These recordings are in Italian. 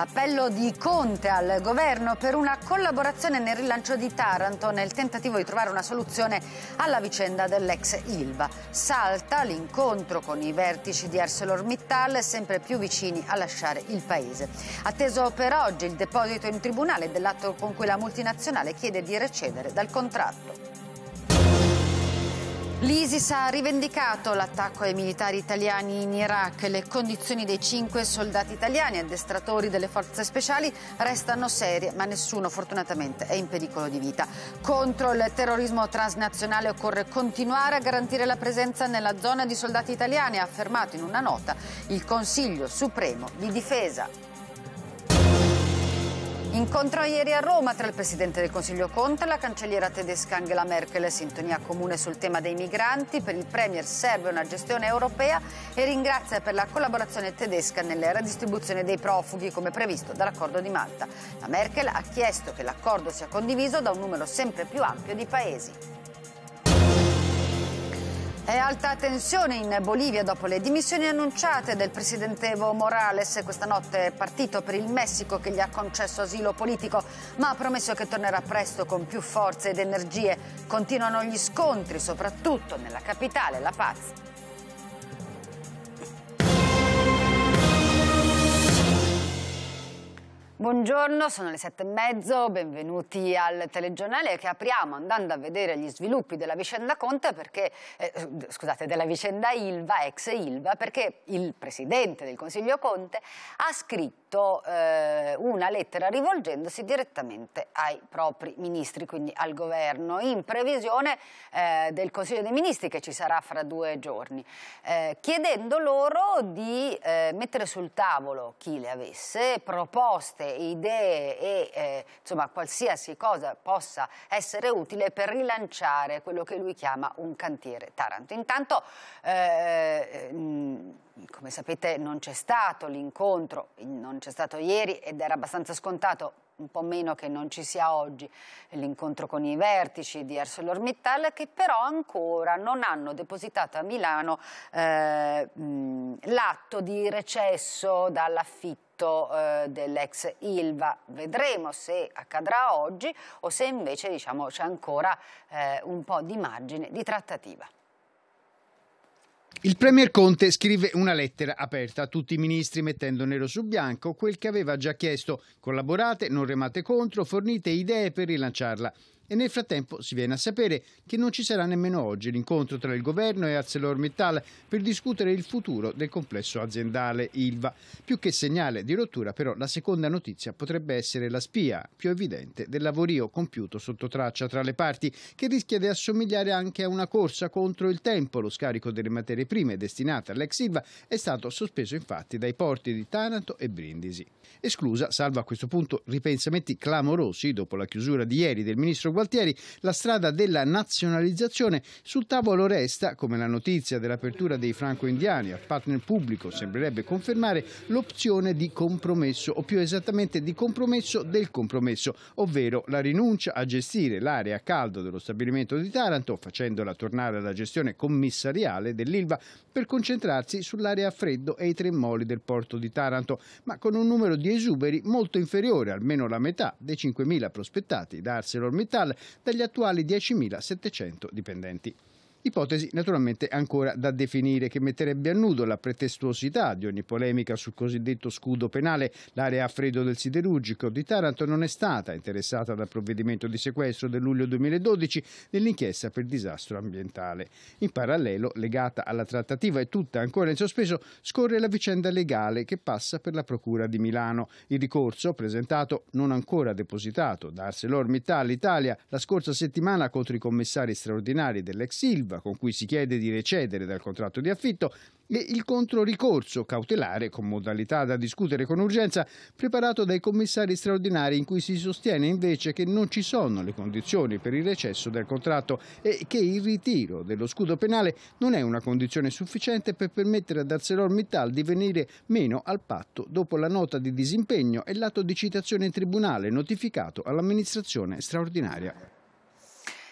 Appello di Conte al governo per una collaborazione nel rilancio di Taranto nel tentativo di trovare una soluzione alla vicenda dell'ex Ilva. Salta l'incontro con i vertici di ArcelorMittal sempre più vicini a lasciare il paese. Atteso per oggi il deposito in tribunale dell'atto con cui la multinazionale chiede di recedere dal contratto. L'ISIS ha rivendicato l'attacco ai militari italiani in Iraq. Le condizioni dei cinque soldati italiani addestratori delle forze speciali restano serie, ma nessuno fortunatamente è in pericolo di vita. Contro il terrorismo transnazionale occorre continuare a garantire la presenza nella zona di soldati italiani, ha affermato in una nota il Consiglio Supremo di Difesa. Incontro ieri a Roma tra il Presidente del Consiglio Conte e la cancelliera tedesca Angela Merkel, sintonia comune sul tema dei migranti, per il Premier serve una gestione europea e ringrazia per la collaborazione tedesca nella redistribuzione dei profughi come previsto dall'accordo di Malta. La Merkel ha chiesto che l'accordo sia condiviso da un numero sempre più ampio di paesi. È alta tensione in Bolivia dopo le dimissioni annunciate del presidente Evo Morales. Questa notte è partito per il Messico che gli ha concesso asilo politico, ma ha promesso che tornerà presto con più forze ed energie. Continuano gli scontri, soprattutto nella capitale, La Paz. Buongiorno, sono le sette e mezzo, benvenuti al telegiornale che apriamo andando a vedere gli sviluppi della vicenda Conte perché, eh, scusate, della vicenda Ilva, ex Ilva, perché il presidente del Consiglio Conte ha scritto eh, una lettera rivolgendosi direttamente ai propri ministri, quindi al governo, in previsione eh, del Consiglio dei Ministri che ci sarà fra due giorni, eh, chiedendo loro di eh, mettere sul tavolo chi le avesse proposte idee e eh, insomma qualsiasi cosa possa essere utile per rilanciare quello che lui chiama un cantiere Taranto. Intanto eh, mm, come sapete non c'è stato l'incontro, non c'è stato ieri ed era abbastanza scontato un po' meno che non ci sia oggi l'incontro con i vertici di ArcelorMittal che però ancora non hanno depositato a Milano eh, l'atto di recesso dall'affitto eh, dell'ex Ilva. Vedremo se accadrà oggi o se invece diciamo, c'è ancora eh, un po' di margine di trattativa. Il Premier Conte scrive una lettera aperta a tutti i ministri mettendo nero su bianco quel che aveva già chiesto. Collaborate, non remate contro, fornite idee per rilanciarla. E nel frattempo si viene a sapere che non ci sarà nemmeno oggi l'incontro tra il governo e ArcelorMittal per discutere il futuro del complesso aziendale ILVA. Più che segnale di rottura, però, la seconda notizia potrebbe essere la spia più evidente del lavorio compiuto sotto traccia tra le parti, che rischia di assomigliare anche a una corsa contro il tempo. Lo scarico delle materie prime destinate all'ex ILVA è stato sospeso infatti dai porti di Taranto e Brindisi. Esclusa, salvo a questo punto ripensamenti clamorosi dopo la chiusura di ieri del ministro Gualtieri, la strada della nazionalizzazione sul tavolo resta, come la notizia dell'apertura dei franco-indiani al partner pubblico sembrerebbe confermare, l'opzione di compromesso, o più esattamente di compromesso del compromesso, ovvero la rinuncia a gestire l'area a caldo dello stabilimento di Taranto, facendola tornare alla gestione commissariale dell'Ilva per concentrarsi sull'area a freddo e i tre moli del porto di Taranto, ma con un numero di esuberi molto inferiore, almeno la metà dei 5.000 prospettati da ArcelorMittal dagli attuali 10.700 dipendenti. Ipotesi naturalmente ancora da definire che metterebbe a nudo la pretestuosità di ogni polemica sul cosiddetto scudo penale. L'area a freddo del siderurgico di Taranto non è stata interessata dal provvedimento di sequestro del luglio 2012 dell'inchiesta per disastro ambientale. In parallelo, legata alla trattativa e tutta ancora in sospeso, scorre la vicenda legale che passa per la Procura di Milano. Il ricorso, presentato non ancora depositato da ArcelorMittal Italia la scorsa settimana contro i commissari straordinari dell'ex Silva, relativa con cui si chiede di recedere dal contratto di affitto e il controricorso cautelare con modalità da discutere con urgenza preparato dai commissari straordinari in cui si sostiene invece che non ci sono le condizioni per il recesso del contratto e che il ritiro dello scudo penale non è una condizione sufficiente per permettere ad ArcelorMittal di venire meno al patto dopo la nota di disimpegno e l'atto di citazione in tribunale notificato all'amministrazione straordinaria.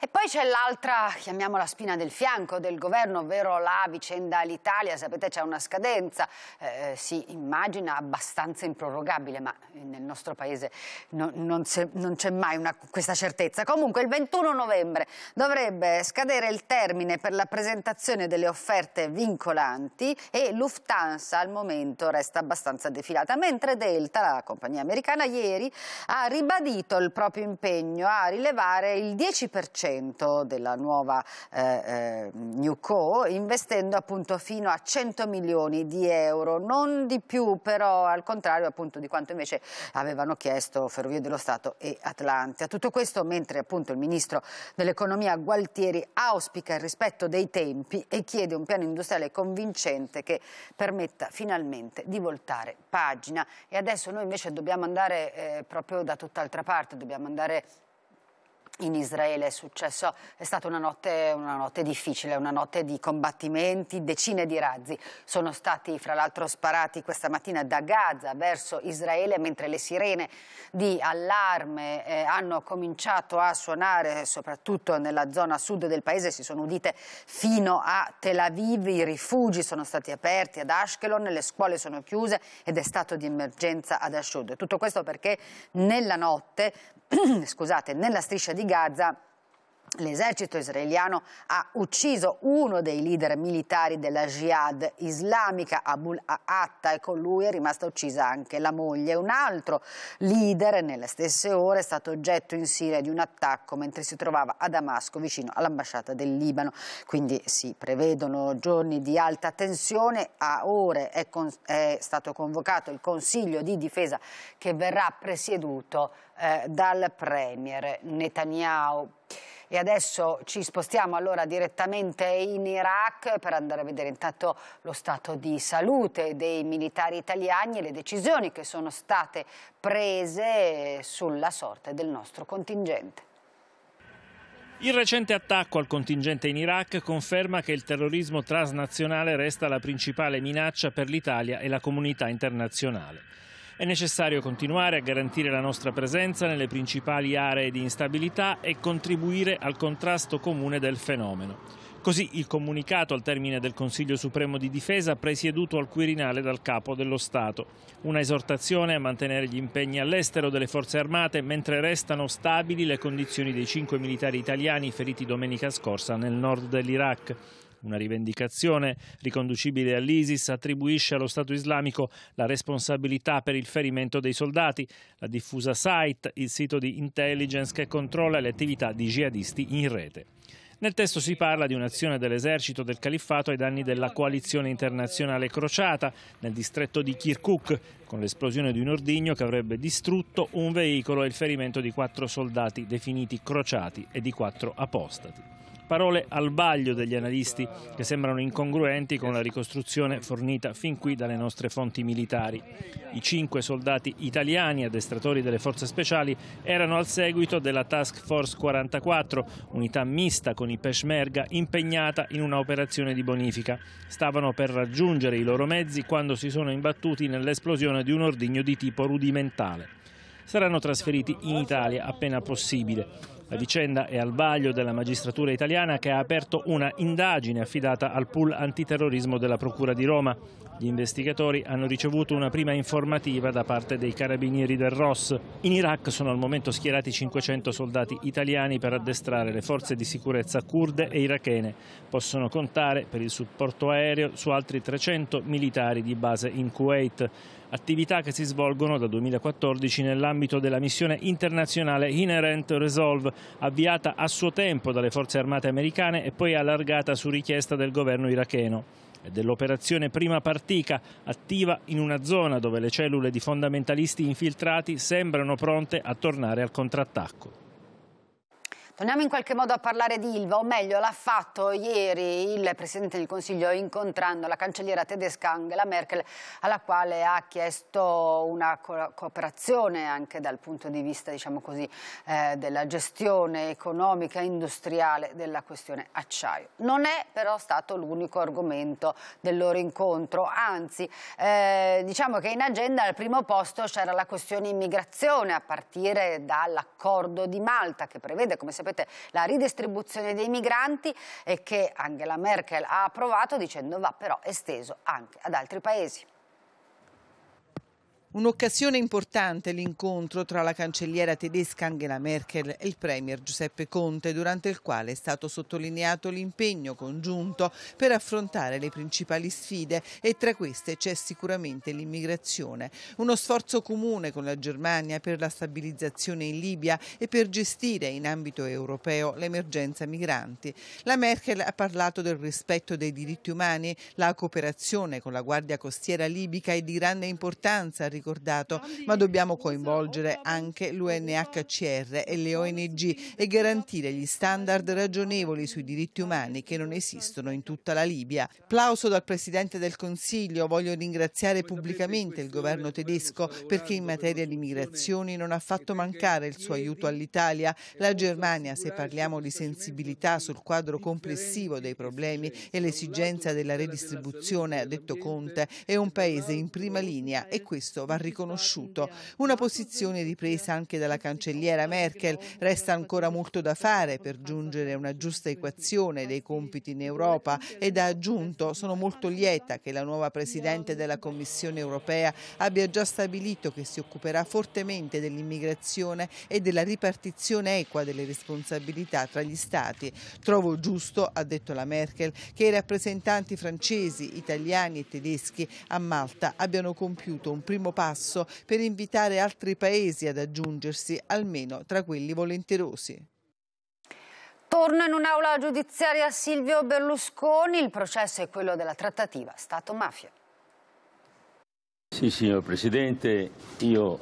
E poi c'è l'altra, chiamiamola spina del fianco del governo, ovvero la vicenda all'Italia. Sapete c'è una scadenza, eh, si immagina abbastanza improrogabile, ma nel nostro paese no, non c'è mai una, questa certezza. Comunque il 21 novembre dovrebbe scadere il termine per la presentazione delle offerte vincolanti e Lufthansa al momento resta abbastanza defilata, mentre Delta, la compagnia americana, ieri ha ribadito il proprio impegno a rilevare il 10% 10% della nuova eh, eh Newco, investendo appunto fino a 100 milioni di euro, non di più però al contrario appunto di quanto invece avevano chiesto Ferrovie dello Stato e Atlantia. Tutto questo mentre appunto il Ministro dell'Economia Gualtieri auspica il rispetto dei tempi e chiede un piano industriale convincente che permetta finalmente di voltare pagina. E adesso noi invece dobbiamo andare eh, proprio da tutt'altra parte, dobbiamo andare in Israele è successo, è stata una notte, una notte, difficile, una notte di combattimenti, decine di razzi sono stati fra l'altro sparati questa mattina da Gaza verso Israele mentre le sirene di allarme eh, hanno cominciato a suonare soprattutto nella zona sud del paese, si sono udite fino a Tel Aviv, i rifugi sono stati aperti ad Ashkelon, le scuole sono chiuse ed è stato di emergenza ad Ashud. Tutto questo perché nella notte scusate, nella striscia di Gaza L'esercito israeliano ha ucciso uno dei leader militari della jihad islamica, Abul Atta, e con lui è rimasta uccisa anche la moglie. Un altro leader, nelle stesse ore, è stato oggetto in Siria di un attacco mentre si trovava a Damasco, vicino all'ambasciata del Libano. Quindi si prevedono giorni di alta tensione. A ore è, è stato convocato il Consiglio di difesa che verrà presieduto eh, dal Premier Netanyahu. E adesso ci spostiamo allora direttamente in Iraq per andare a vedere intanto lo stato di salute dei militari italiani e le decisioni che sono state prese sulla sorte del nostro contingente. Il recente attacco al contingente in Iraq conferma che il terrorismo transnazionale resta la principale minaccia per l'Italia e la comunità internazionale. È necessario continuare a garantire la nostra presenza nelle principali aree di instabilità e contribuire al contrasto comune del fenomeno. Così il comunicato al termine del Consiglio Supremo di Difesa presieduto al Quirinale dal Capo dello Stato. Una esortazione a mantenere gli impegni all'estero delle forze armate mentre restano stabili le condizioni dei cinque militari italiani feriti domenica scorsa nel nord dell'Iraq. Una rivendicazione riconducibile all'ISIS attribuisce allo Stato islamico la responsabilità per il ferimento dei soldati, la diffusa site, il sito di intelligence che controlla le attività di jihadisti in rete. Nel testo si parla di un'azione dell'esercito del califfato ai danni della coalizione internazionale crociata nel distretto di Kirkuk, con l'esplosione di un ordigno che avrebbe distrutto un veicolo e il ferimento di quattro soldati definiti crociati e di quattro apostati. Parole al vaglio degli analisti che sembrano incongruenti con la ricostruzione fornita fin qui dalle nostre fonti militari. I cinque soldati italiani addestratori delle forze speciali erano al seguito della Task Force 44, unità mista con i Peshmerga impegnata in una operazione di bonifica. Stavano per raggiungere i loro mezzi quando si sono imbattuti nell'esplosione di un ordigno di tipo rudimentale. Saranno trasferiti in Italia appena possibile. La vicenda è al vaglio della magistratura italiana che ha aperto una indagine affidata al pool antiterrorismo della Procura di Roma. Gli investigatori hanno ricevuto una prima informativa da parte dei carabinieri del ROS. In Iraq sono al momento schierati 500 soldati italiani per addestrare le forze di sicurezza kurde e irachene. Possono contare per il supporto aereo su altri 300 militari di base in Kuwait attività che si svolgono dal 2014 nell'ambito della missione internazionale Inherent Resolve, avviata a suo tempo dalle forze armate americane e poi allargata su richiesta del governo iracheno e dell'operazione Prima Partica, attiva in una zona dove le cellule di fondamentalisti infiltrati sembrano pronte a tornare al contrattacco. Torniamo in qualche modo a parlare di Ilva, o meglio l'ha fatto ieri il Presidente del Consiglio incontrando la cancelliera tedesca Angela Merkel alla quale ha chiesto una co cooperazione anche dal punto di vista diciamo così, eh, della gestione economica e industriale della questione acciaio. Non è però stato l'unico argomento del loro incontro, anzi eh, diciamo che in agenda al primo posto c'era la questione immigrazione a partire dall'accordo di Malta che prevede come sempre sapete, la ridistribuzione dei migranti e che Angela Merkel ha approvato dicendo va però esteso anche ad altri paesi. Un'occasione importante l'incontro tra la cancelliera tedesca Angela Merkel e il premier Giuseppe Conte, durante il quale è stato sottolineato l'impegno congiunto per affrontare le principali sfide e tra queste c'è sicuramente l'immigrazione. Uno sforzo comune con la Germania per la stabilizzazione in Libia e per gestire in ambito europeo l'emergenza migranti. La Merkel ha parlato del rispetto dei diritti umani, la cooperazione con la Guardia Costiera libica è di grande importanza, ricordando ricordato, ma dobbiamo coinvolgere anche l'UNHCR e le ONG e garantire gli standard ragionevoli sui diritti umani che non esistono in tutta la Libia. Plauso dal Presidente del Consiglio, voglio ringraziare pubblicamente il governo tedesco perché in materia di migrazioni non ha fatto mancare il suo aiuto all'Italia. La Germania, se parliamo di sensibilità sul quadro complessivo dei problemi e l'esigenza della redistribuzione, ha detto Conte, è un paese in prima linea e questo va riconosciuto. Una posizione ripresa anche dalla cancelliera Merkel. Resta ancora molto da fare per giungere a una giusta equazione dei compiti in Europa ed ha aggiunto sono molto lieta che la nuova Presidente della Commissione europea abbia già stabilito che si occuperà fortemente dell'immigrazione e della ripartizione equa delle responsabilità tra gli Stati. Trovo giusto, ha detto la Merkel, che i rappresentanti francesi, italiani e tedeschi a Malta abbiano compiuto un primo passo passo per invitare altri paesi ad aggiungersi, almeno tra quelli volenterosi. Torna in un'aula giudiziaria Silvio Berlusconi, il processo è quello della trattativa Stato-mafia. Sì, signor Presidente, io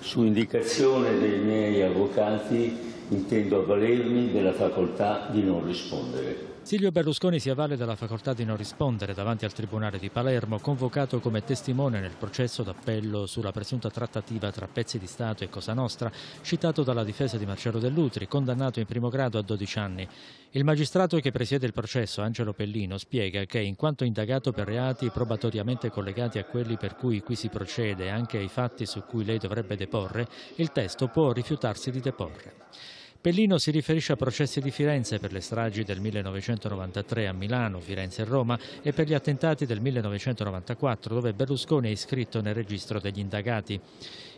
su indicazione dei miei avvocati intendo avvalermi della facoltà di non rispondere. Silvio Berlusconi si avvale della facoltà di non rispondere davanti al Tribunale di Palermo, convocato come testimone nel processo d'appello sulla presunta trattativa tra pezzi di Stato e Cosa Nostra, citato dalla difesa di Marcello Dell'Utri, condannato in primo grado a 12 anni. Il magistrato che presiede il processo, Angelo Pellino, spiega che, in quanto indagato per reati probatoriamente collegati a quelli per cui qui si procede e anche ai fatti su cui lei dovrebbe deporre, il testo può rifiutarsi di deporre. Pellino si riferisce a processi di Firenze per le stragi del 1993 a Milano, Firenze e Roma e per gli attentati del 1994 dove Berlusconi è iscritto nel registro degli indagati.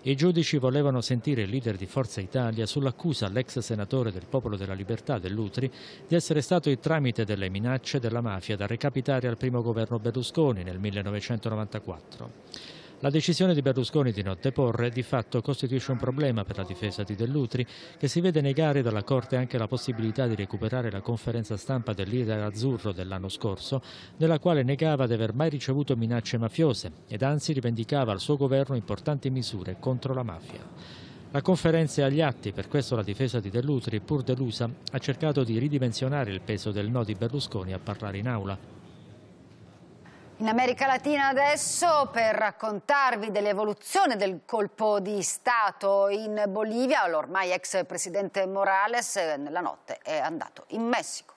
I giudici volevano sentire il leader di Forza Italia sull'accusa all'ex senatore del Popolo della Libertà dell'Utri di essere stato il tramite delle minacce della mafia da recapitare al primo governo Berlusconi nel 1994. La decisione di Berlusconi di non deporre di fatto costituisce un problema per la difesa di Dell'Utri che si vede negare dalla Corte anche la possibilità di recuperare la conferenza stampa del leader azzurro dell'anno scorso nella quale negava di aver mai ricevuto minacce mafiose ed anzi rivendicava al suo governo importanti misure contro la mafia. La conferenza è agli atti, per questo la difesa di Dell'Utri, pur delusa, ha cercato di ridimensionare il peso del no di Berlusconi a parlare in aula. In America Latina adesso per raccontarvi dell'evoluzione del colpo di Stato in Bolivia, l'ormai ex presidente Morales nella notte è andato in Messico.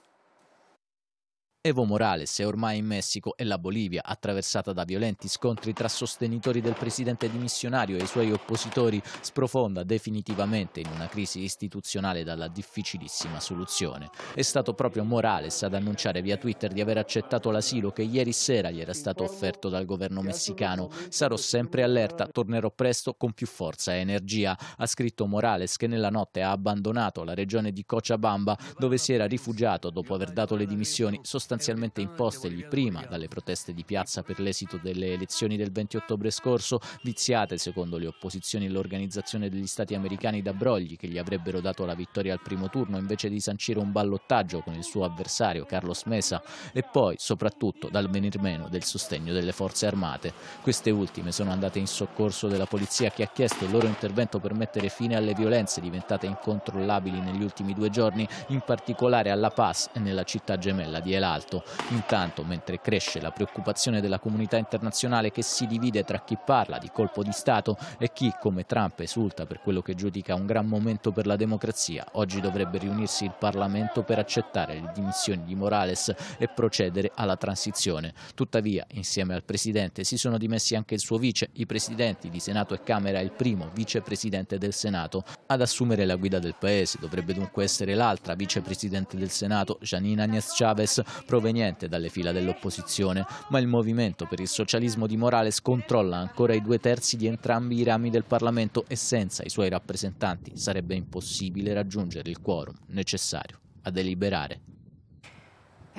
Evo Morales è ormai in Messico e la Bolivia, attraversata da violenti scontri tra sostenitori del presidente dimissionario e i suoi oppositori, sprofonda definitivamente in una crisi istituzionale dalla difficilissima soluzione. È stato proprio Morales ad annunciare via Twitter di aver accettato l'asilo che ieri sera gli era stato offerto dal governo messicano. Sarò sempre allerta, tornerò presto con più forza e energia, ha scritto Morales che nella notte ha abbandonato la regione di Cochabamba dove si era rifugiato dopo aver dato le dimissioni sostanzialmente sostanzialmente impostegli prima dalle proteste di piazza per l'esito delle elezioni del 20 ottobre scorso, viziate secondo le opposizioni e l'organizzazione degli stati americani da brogli che gli avrebbero dato la vittoria al primo turno invece di sancire un ballottaggio con il suo avversario Carlos Mesa e poi soprattutto dal venir meno del sostegno delle forze armate. Queste ultime sono andate in soccorso della polizia che ha chiesto il loro intervento per mettere fine alle violenze diventate incontrollabili negli ultimi due giorni, in particolare alla Paz e nella città gemella di Elad alto. Intanto, mentre cresce la preoccupazione della comunità internazionale che si divide tra chi parla di colpo di Stato e chi, come Trump, esulta per quello che giudica un gran momento per la democrazia, oggi dovrebbe riunirsi il Parlamento per accettare le dimissioni di Morales e procedere alla transizione. Tuttavia, insieme al Presidente, si sono dimessi anche il suo vice, i Presidenti di Senato e Camera il primo vicepresidente del Senato. Ad assumere la guida del Paese dovrebbe dunque essere l'altra vicepresidente del Senato, Janina Agnès Chavez, proveniente dalle fila dell'opposizione, ma il Movimento per il Socialismo di Morale scontrolla ancora i due terzi di entrambi i rami del Parlamento e senza i suoi rappresentanti sarebbe impossibile raggiungere il quorum necessario a deliberare.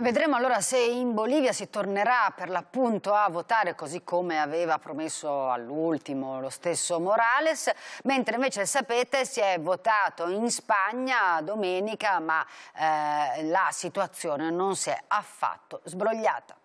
Vedremo allora se in Bolivia si tornerà per l'appunto a votare così come aveva promesso all'ultimo lo stesso Morales, mentre invece sapete si è votato in Spagna domenica ma eh, la situazione non si è affatto sbrogliata.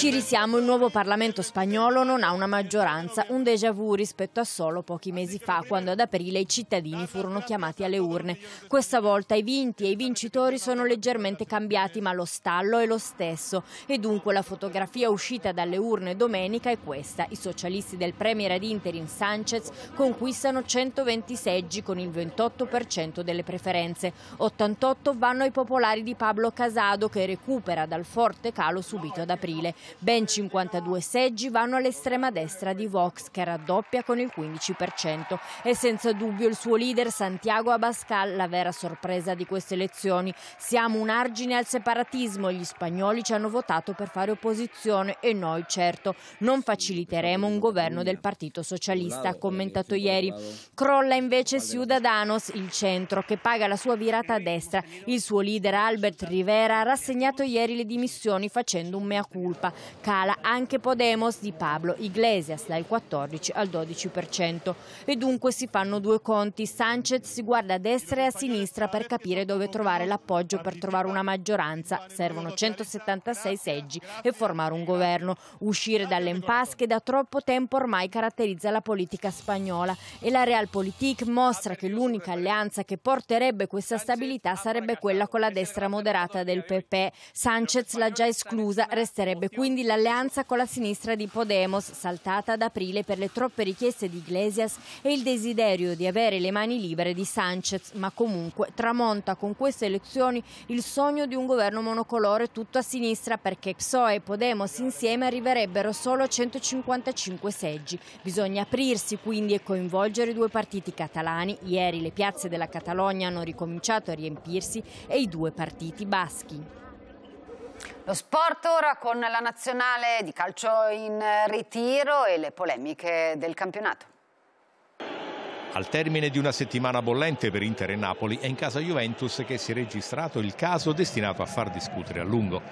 Ci risiamo, il nuovo Parlamento spagnolo non ha una maggioranza, un déjà vu rispetto a solo pochi mesi fa, quando ad aprile i cittadini furono chiamati alle urne. Questa volta i vinti e i vincitori sono leggermente cambiati, ma lo stallo è lo stesso. E dunque la fotografia uscita dalle urne domenica è questa. I socialisti del premier ad interim Sanchez conquistano 120 seggi con il 28% delle preferenze. 88 vanno ai popolari di Pablo Casado, che recupera dal forte calo subito ad aprile. Ben 52 seggi vanno all'estrema destra di Vox che raddoppia con il 15% e senza dubbio il suo leader Santiago Abascal la vera sorpresa di queste elezioni. Siamo un argine al separatismo, gli spagnoli ci hanno votato per fare opposizione e noi certo non faciliteremo un governo del Partito Socialista, ha commentato ieri. Crolla invece Ciudadanos, il centro, che paga la sua virata a destra. Il suo leader Albert Rivera ha rassegnato ieri le dimissioni facendo un mea culpa. Cala anche Podemos di Pablo Iglesias dal 14 al 12%. E dunque si fanno due conti. Sanchez si guarda a destra e a sinistra per capire dove trovare l'appoggio per trovare una maggioranza. Servono 176 seggi e formare un governo. Uscire dall'impasse che da troppo tempo ormai caratterizza la politica spagnola e la Realpolitik mostra che l'unica alleanza che porterebbe questa stabilità sarebbe quella con la destra moderata del PP. Sanchez l'ha già esclusa, resterebbe quindi quindi l'alleanza con la sinistra di Podemos, saltata ad aprile per le troppe richieste di Iglesias e il desiderio di avere le mani libere di Sanchez, ma comunque tramonta con queste elezioni il sogno di un governo monocolore tutto a sinistra perché PSOE e Podemos insieme arriverebbero solo a 155 seggi. Bisogna aprirsi quindi e coinvolgere i due partiti catalani. Ieri le piazze della Catalogna hanno ricominciato a riempirsi e i due partiti baschi. Lo sport ora con la nazionale di calcio in ritiro e le polemiche del campionato. Al termine di una settimana bollente per Inter e Napoli è in casa Juventus che si è registrato il caso destinato a far discutere a lungo.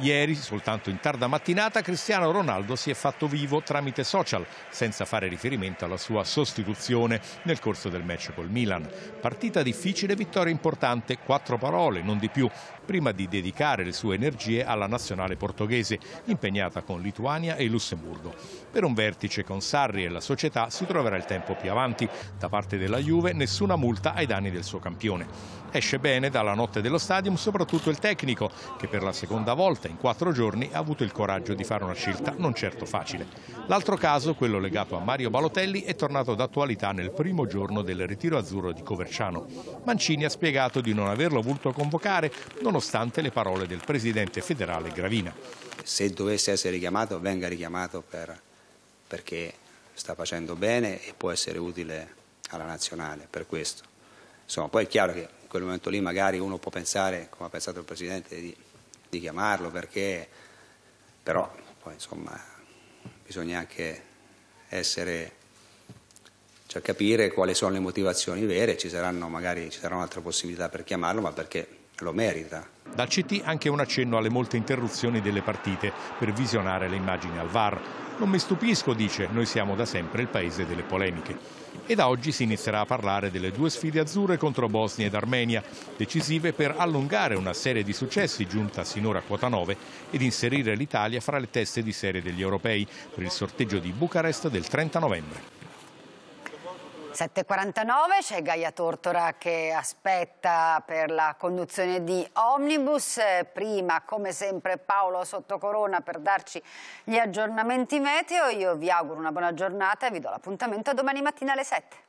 Ieri, soltanto in tarda mattinata, Cristiano Ronaldo si è fatto vivo tramite social, senza fare riferimento alla sua sostituzione nel corso del match col Milan. Partita difficile, vittoria importante, quattro parole, non di più, prima di dedicare le sue energie alla nazionale portoghese, impegnata con Lituania e Lussemburgo. Per un vertice con Sarri e la società si troverà il tempo più avanti. Da parte della Juve nessuna multa ai danni del suo campione esce bene dalla notte dello stadium soprattutto il tecnico che per la seconda volta in quattro giorni ha avuto il coraggio di fare una scelta non certo facile. L'altro caso, quello legato a Mario Balotelli, è tornato d'attualità nel primo giorno del ritiro azzurro di Coverciano. Mancini ha spiegato di non averlo voluto convocare nonostante le parole del presidente federale Gravina. Se dovesse essere richiamato venga richiamato per... perché sta facendo bene e può essere utile alla nazionale per questo. Insomma, poi è chiaro che in quel momento lì magari uno può pensare, come ha pensato il Presidente, di, di chiamarlo perché, però poi insomma bisogna anche essere, cioè capire quali sono le motivazioni vere, ci saranno magari ci saranno altre possibilità per chiamarlo, ma perché lo merita. Dal CT anche un accenno alle molte interruzioni delle partite per visionare le immagini al VAR. Non mi stupisco, dice, noi siamo da sempre il paese delle polemiche. E da oggi si inizierà a parlare delle due sfide azzurre contro Bosnia ed Armenia, decisive per allungare una serie di successi giunta sinora a quota 9 ed inserire l'Italia fra le teste di serie degli europei per il sorteggio di Bucarest del 30 novembre. 7.49 c'è Gaia Tortora che aspetta per la conduzione di Omnibus, prima come sempre Paolo Sottocorona per darci gli aggiornamenti meteo, io vi auguro una buona giornata e vi do l'appuntamento domani mattina alle 7.